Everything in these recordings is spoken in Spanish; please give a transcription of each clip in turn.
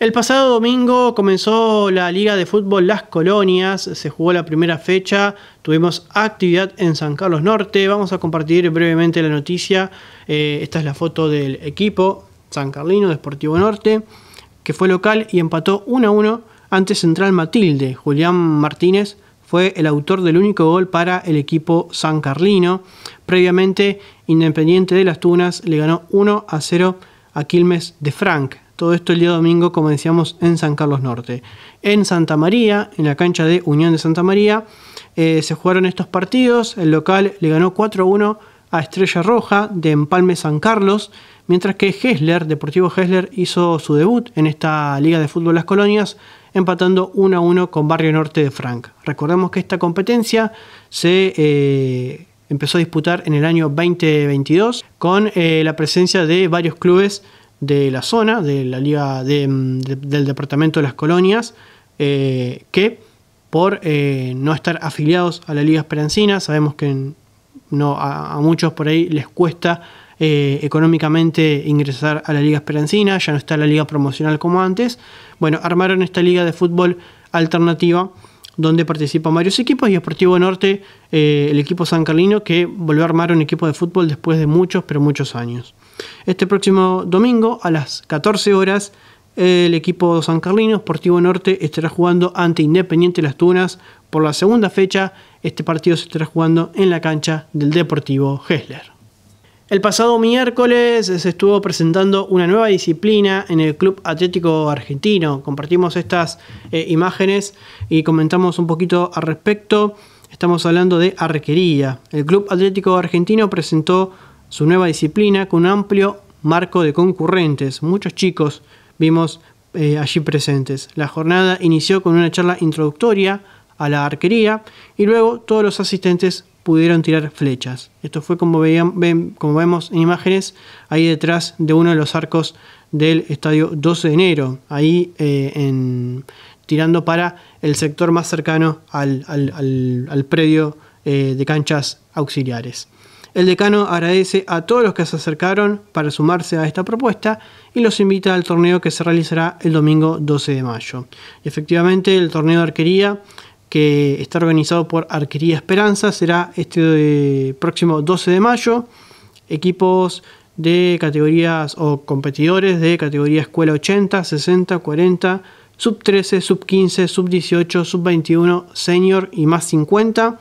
El pasado domingo comenzó la Liga de Fútbol Las Colonias, se jugó la primera fecha, tuvimos actividad en San Carlos Norte, vamos a compartir brevemente la noticia, eh, esta es la foto del equipo San Carlino Deportivo Norte, que fue local y empató 1 a 1 ante Central Matilde. Julián Martínez fue el autor del único gol para el equipo San Carlino. Previamente, Independiente de las Tunas le ganó 1 a 0 a Quilmes de Frank. Todo esto el día domingo, como decíamos, en San Carlos Norte. En Santa María, en la cancha de Unión de Santa María, eh, se jugaron estos partidos. El local le ganó 4-1 a Estrella Roja de Empalme San Carlos, mientras que Hessler, Deportivo Hessler, hizo su debut en esta Liga de Fútbol Las Colonias, empatando 1-1 con Barrio Norte de Frank. Recordemos que esta competencia se... Eh, empezó a disputar en el año 2022 con eh, la presencia de varios clubes de la zona, de la Liga de, mm, del Departamento de las Colonias, eh, que por eh, no estar afiliados a la Liga Esperanzina sabemos que no, a, muchos por ahí les cuesta eh, económicamente ingresar a la Liga Esperancina, ya no está la Liga Promocional como antes. Bueno, armaron esta Liga de Fútbol Alternativa donde participan varios equipos y Esportivo Norte, el equipo san carlino, que volvió a armar un equipo de fútbol después de muchos, pero muchos años. Este próximo domingo a las 14 horas el equipo San Carlino Sportivo Norte estará jugando ante Independiente Las Tunas por la segunda fecha. Este partido se estará jugando en la cancha del Deportivo Hessler. El pasado miércoles se estuvo presentando una nueva disciplina en el Club Atlético Argentino. Compartimos estas eh, imágenes y comentamos un poquito al respecto. Estamos hablando de arquería. El Club Atlético Argentino presentó su nueva disciplina con un amplio marco de concurrentes. Muchos chicos vimos eh, allí presentes. La jornada inició con una charla introductoria a la arquería y luego todos los asistentes pudieron tirar flechas. Esto fue como, veían, como vemos en imágenes ahí detrás de uno de los arcos del estadio 12 de enero, ahí eh, en, tirando para el sector más cercano al, al, predio eh, de canchas auxiliares. El decano agradece a todos los que se acercaron para sumarse a esta propuesta y los invita al torneo que se realizará el domingo 12 de mayo. Efectivamente, el torneo de arquería que está organizado por Arquería Esperanza será este próximo 12 de mayo. Equipos de categorías o competidores de categoría escuela 80, 60, 40, sub 13, sub 15, sub 18, sub 21, senior y más 50.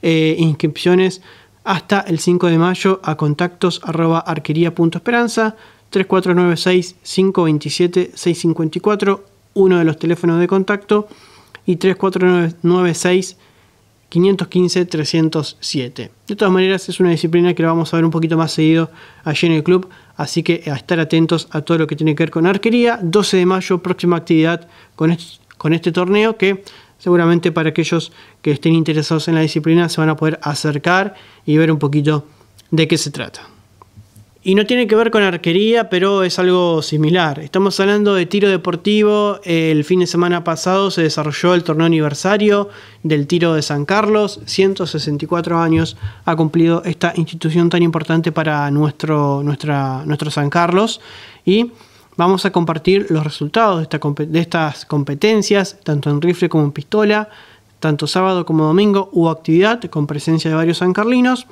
Eh, inscripciones hasta el 5 de mayo a contactos arroba arquería.esperanza 3496-527-654, uno de los teléfonos de contacto, y 3496-515-307. De todas maneras, es una disciplina que la vamos a ver un poquito más seguido allí en el club, así que a estar atentos a todo lo que tiene que ver con arquería. 12 de mayo, próxima actividad con con este torneo que seguramente para aquellos que estén interesados en la disciplina se van a poder acercar y ver un poquito de qué se trata. Y no tiene que ver con arquería, pero es algo similar. Estamos hablando de tiro deportivo. El fin de semana pasado se desarrolló el torneo aniversario del tiro de San Carlos. 164 años ha cumplido esta institución tan importante para nuestro, nuestro San Carlos. Y vamos a compartir los resultados de, estas competencias, tanto en rifle como en pistola, tanto sábado como domingo hubo actividad con presencia de varios sancarlinos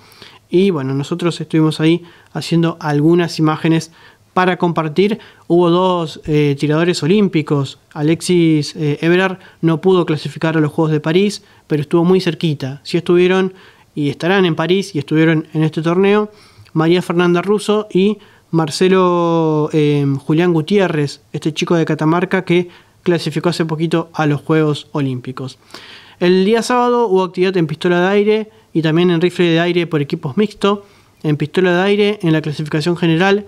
y bueno, nosotros estuvimos ahí haciendo algunas imágenes para compartir. Hubo dos eh, tiradores olímpicos. Alexis Everard eh, no pudo clasificar a los Juegos de París, pero estuvo muy cerquita. Si estuvieron y estarán en París y estuvieron en este torneo, María Fernanda Russo y Marcelo em, Julián Gutiérrez, este chico de Catamarca que clasificó hace poquito a los Juegos Olímpicos. El día sábado hubo actividad en pistola de aire y también en rifle de aire por equipos mixto. En pistola de aire, en la clasificación general,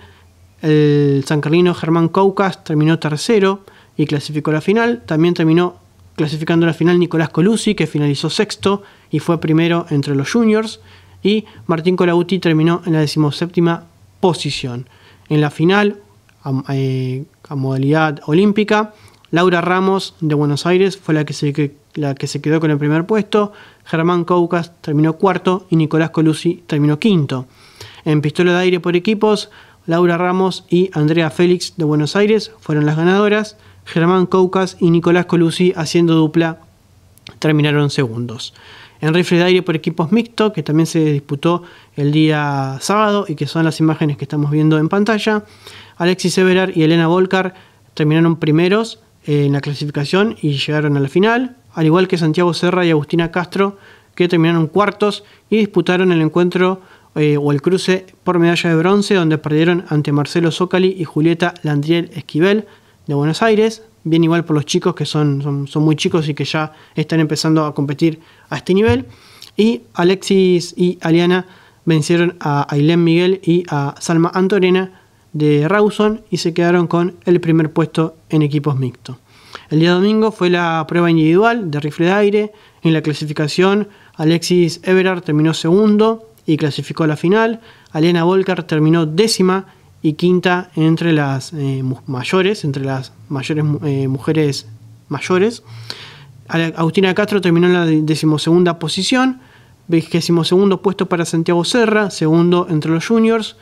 el San Carlino Germán Caucas terminó tercero y clasificó la final. También terminó clasificando la final Nicolás Colusi que finalizó sexto y fue primero entre los juniors. Y Martín Colauti terminó en la decimoséptima posición. En la final, eh, a, modalidad olímpica, Laura Ramos de Buenos Aires fue la que, se, la que se quedó con el primer puesto, Germán Caucas terminó cuarto y Nicolás Colusi terminó quinto. En pistola de aire por equipos, Laura Ramos y Andrea Félix de Buenos Aires fueron las ganadoras, Germán Caucas y Nicolás Colusi haciendo dupla terminaron segundos en rifle de aire por equipos mixto, que también se disputó el día sábado y que son las imágenes que estamos viendo en pantalla. Alexis Everard y Elena Volcar terminaron primeros en la clasificación y llegaron a la final, al igual que Santiago Serra y Agustina Castro, que terminaron cuartos y disputaron el encuentro eh, o el cruce por medalla de bronce, donde perdieron ante Marcelo Zócali y Julieta Landriel Esquivel de Buenos Aires bien igual por los chicos que son, son, muy chicos y que ya están empezando a competir a este nivel. Y Alexis y Aliana vencieron a Ailén Miguel y a Salma Antorena de Rawson y se quedaron con el primer puesto en equipos mixtos. El día domingo fue la prueba individual de rifle de aire. En la clasificación, Alexis Everard terminó segundo y clasificó a la final. Aliana Volker terminó décima y quinta entre las eh, mayores, entre las mayores eh, mujeres mayores. Agustina Castro terminó en la decimosegunda posición, vigésimo segundo puesto para Santiago Serra, segundo entre los juniors,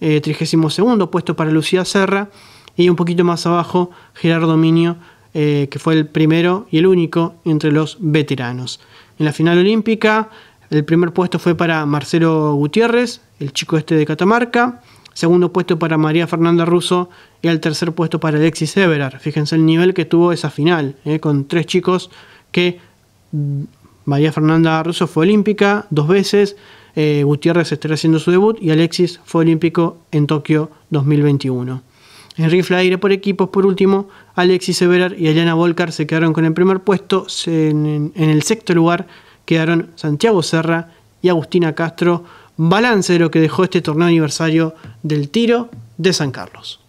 eh, trigésimo segundo puesto para Lucía Serra y un poquito más abajo Gerardo Minio, que fue el primero y el único entre los veteranos. En la final olímpica, el primer puesto fue para Marcelo Gutiérrez, el chico este de Catamarca segundo puesto para María Fernanda Russo y al tercer puesto para Alexis Everard. Fíjense el nivel que tuvo esa final, eh, con tres chicos que mm, María Fernanda Russo fue olímpica dos veces, eh, Gutiérrez estará haciendo su debut y Alexis fue olímpico en Tokio 2021. En rifle aire por equipos, por último, Alexis Everard y Ayana Volcar se quedaron con el primer puesto. en el sexto lugar quedaron Santiago Serra y Agustina Castro balance de lo que dejó este torneo aniversario del tiro de San Carlos.